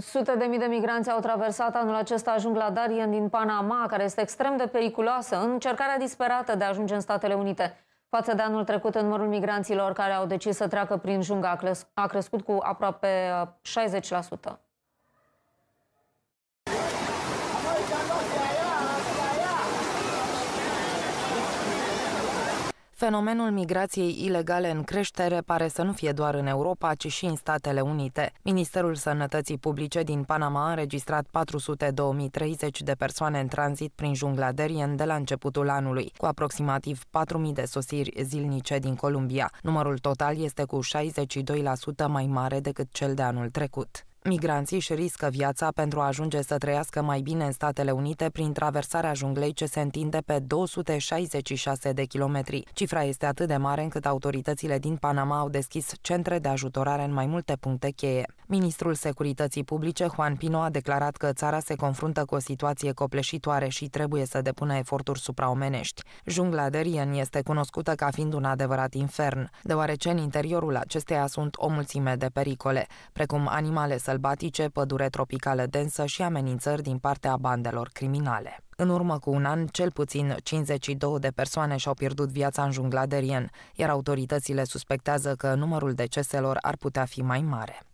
Sute de mii de migranți au traversat anul acesta ajung la Darien din Panama, care este extrem de periculoasă, în încercarea disperată de a ajunge în Statele Unite. Față de anul trecut, numărul migranților care au decis să treacă prin jungla a crescut cu aproape 60%. Uh, Fenomenul migrației ilegale în creștere pare să nu fie doar în Europa, ci și în Statele Unite. Ministerul Sănătății Publice din Panama a înregistrat 400.030 de persoane în tranzit prin jungla Darien de la începutul anului, cu aproximativ 4.000 de sosiri zilnice din Columbia. Numărul total este cu 62% mai mare decât cel de anul trecut. Migranții își riscă viața pentru a ajunge să trăiască mai bine în Statele Unite prin traversarea junglei ce se întinde pe 266 de kilometri. Cifra este atât de mare încât autoritățile din Panama au deschis centre de ajutorare în mai multe puncte cheie. Ministrul Securității Publice, Juan Pino, a declarat că țara se confruntă cu o situație copleșitoare și trebuie să depună eforturi supraomenești. Jungla de Rien este cunoscută ca fiind un adevărat infern, deoarece în interiorul acesteia sunt o mulțime de pericole, precum animale sălbatice, pădure tropicală densă și amenințări din partea bandelor criminale. În urmă cu un an, cel puțin 52 de persoane și-au pierdut viața în jungla de Rien, iar autoritățile suspectează că numărul deceselor ar putea fi mai mare.